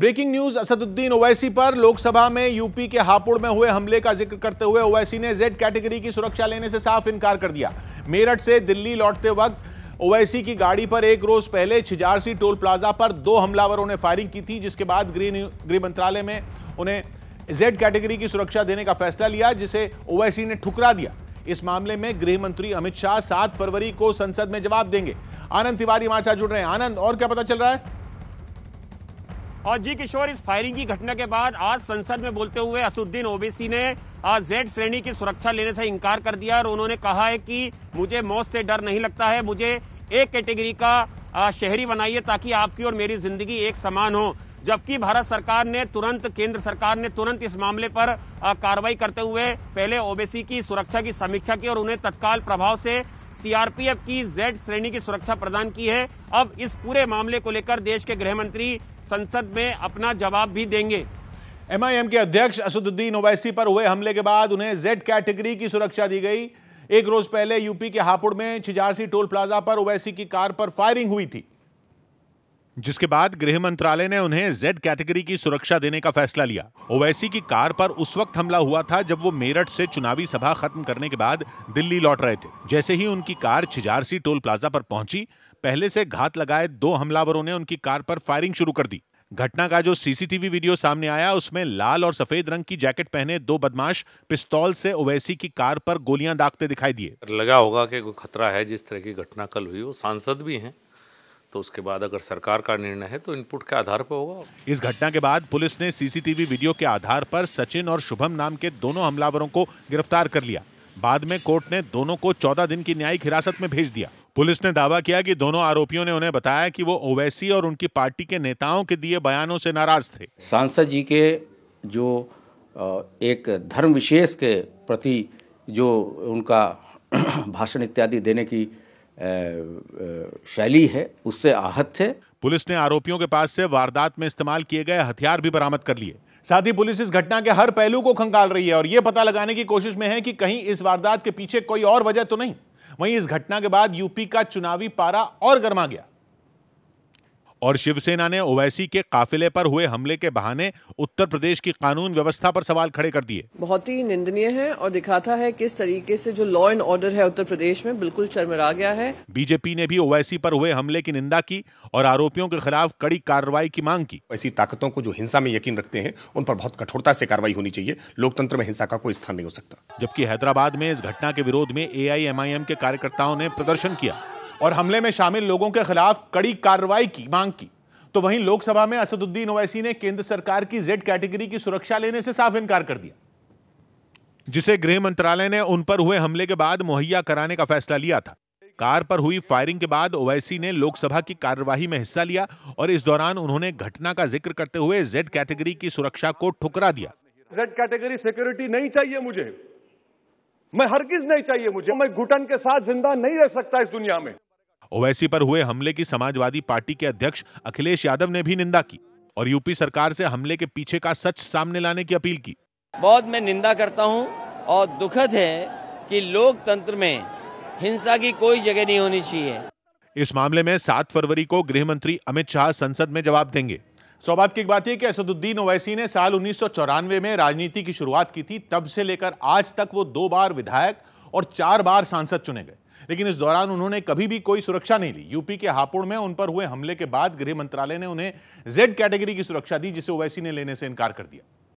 breaking news Asaduddin Owaisi पर लोकसभा में UP के हापुड़ में हुए हमले का जिक्र करते हुए ओवैसी ने जेड कैटेगरी की सुरक्षा लेने से साफ इनकार कर दिया मेरठ से दिल्ली लौटते वक्त ओवैसी की गाड़ी पर एक रोज पहले छिजारसी टोल प्लाजा पर दो हमलावरों ने फायरिंग की थी जिसके बाद गृह गृह मंत्रालय में उन्हें जेड कैटेगरी की सुरक्षा देने का फैसला लिया जिसे ओवैसी ने ठुकरा दिया इस मामले में गृह मंत्री अमित शाह सात फरवरी को संसद में जवाब देंगे आनंद तिवारी हमारे साथ जुड़ रहे हैं आनंद और क्या पता चल रहा है और जी किशोर इस फायरिंग की घटना के बाद आज संसद में बोलते हुए असुद्दीन ओबीसी ने आज जेड श्रेणी की सुरक्षा लेने से इनकार कर दिया और उन्होंने कहा है कि मुझे मौत से डर नहीं लगता है मुझे एक कैटेगरी का शहरी बनाइए ताकि आपकी और मेरी जिंदगी एक समान हो जबकि भारत सरकार ने तुरंत केंद्र सरकार ने तुरंत इस मामले पर कार्रवाई करते हुए पहले ओबीसी की सुरक्षा की समीक्षा की और उन्हें तत्काल प्रभाव से सीआरपीएफ की जेड श्रेणी की सुरक्षा प्रदान की है अब इस पूरे मामले को लेकर देश के गृह मंत्री संसद में अपना जवाब भी देंगे एमआईएम के अध्यक्ष असदुद्दीन ओवैसी पर हुए हमले के बाद उन्हें जेड कैटेगरी की सुरक्षा दी गई एक रोज पहले यूपी के हापुड़ में छिजारसी टोल प्लाजा पर ओवैसी की कार पर फायरिंग हुई थी जिसके बाद गृह मंत्रालय ने उन्हें जेड कैटेगरी की सुरक्षा देने का फैसला लिया ओवैसी की कार पर उस वक्त हमला हुआ था जब वो मेरठ से चुनावी सभा खत्म करने के बाद दिल्ली लौट रहे थे जैसे ही उनकी कार छिजारसी टोल प्लाजा पर पहुंची पहले से घात लगाए दो हमलावरों ने उनकी कार पर फायरिंग शुरू कर दी घटना का जो सीसीटीवी वीडियो सामने आया उसमें लाल और सफेद रंग की जैकेट पहने दो बदमाश पिस्तौल से ओवैसी की कार पर गोलियां दागते दिखाई दिए लगा होगा कि कोई खतरा है जिस तरह की घटना कल हुई वो सांसद भी हैं तो उसके बाद अगर सरकार का निर्णय है तो इनपुट के आधार पर होगा इस घटना के बाद पुलिस ने सीसीटीवी वीडियो के आधार पर सचिन और शुभम नाम के दोनों हमलावरों को गिरफ्तार कर लिया बाद में कोर्ट ने दोनों को चौदह दिन की न्यायिक हिरासत में भेज दिया पुलिस ने दावा किया कि दोनों आरोपियों ने उन्हें बताया कि वो ओवैसी और उनकी पार्टी के नेताओं के दिए बयानों से नाराज थे सांसद जी के जो एक धर्म विशेष के प्रति जो उनका भाषण इत्यादि देने की शैली है उससे आहत थे पुलिस ने आरोपियों के पास से वारदात में इस्तेमाल किए गए हथियार भी बरामद कर लिए साथ ही पुलिस इस घटना के हर पहलू को खंगाल रही है और यह पता लगाने की कोशिश में है कि कहीं इस वारदात के पीछे कोई और वजह तो नहीं वहीं इस घटना के बाद यूपी का चुनावी पारा और गर्मा गया और शिवसेना ने ओवैसी के काफिले पर हुए हमले के बहाने उत्तर प्रदेश की कानून व्यवस्था पर सवाल खड़े कर दिए बहुत ही निंदनीय है और दिखाता है किस तरीके से जो लॉ एंड ऑर्डर है उत्तर प्रदेश में बिल्कुल चरमरा गया है बीजेपी ने भी ओवैसी पर हुए हमले की निंदा की और आरोपियों के खिलाफ कड़ी कार्रवाई की मांग की ऐसी ताकतों को जो हिंसा में यकीन रखते हैं उन पर बहुत कठोरता से कार्रवाई होनी चाहिए लोकतंत्र में हिंसा का कोई स्थान नहीं हो सकता जबकि हैदराबाद में इस घटना के विरोध में ए के कार्यकर्ताओं ने प्रदर्शन किया और हमले में शामिल लोगों के खिलाफ कड़ी कार्रवाई की मांग की तो वहीं लोकसभा में असदुद्दीन ओवैसी ने केंद्र सरकार की जेड कैटेगरी की सुरक्षा लेने से साफ इनकार कर दिया जिसे गृह मंत्रालय ने उन पर हुए हमले के बाद मुहैया कराने का फैसला लिया था कार पर हुई फायरिंग के बाद ओवैसी ने लोकसभा की कार्यवाही में हिस्सा लिया और इस दौरान उन्होंने घटना का जिक्र करते हुए जेड कैटेगरी की सुरक्षा को ठुकरा दिया जेड कैटेगरी सिक्योरिटी नहीं चाहिए मुझे मैं हर नहीं चाहिए मुझे मैं घुटन के साथ जिंदा नहीं रह सकता इस दुनिया में ओवैसी पर हुए हमले की समाजवादी पार्टी के अध्यक्ष अखिलेश यादव ने भी निंदा की और यूपी सरकार से हमले के पीछे का सच सामने लाने की अपील की बहुत मैं निंदा करता हूं और दुखद है कि लोकतंत्र में हिंसा की कोई जगह नहीं होनी चाहिए इस मामले में सात फरवरी को गृह मंत्री अमित शाह संसद में जवाब देंगे सौबात की बात यह कि असदुद्दीन ओवैसी ने साल उन्नीस में राजनीति की शुरुआत की थी तब से लेकर आज तक वो दो बार विधायक और चार बार सांसद चुने गए लेकिन इस दौरान उन्होंने कभी भी कोई सुरक्षा नहीं ली यूपी के हापुड़ में उन पर हुए हमले के बाद गृह मंत्रालय ने उन्हें जेड कैटेगरी की सुरक्षा दी जिसे ओवैसी ने लेने से इनकार कर दिया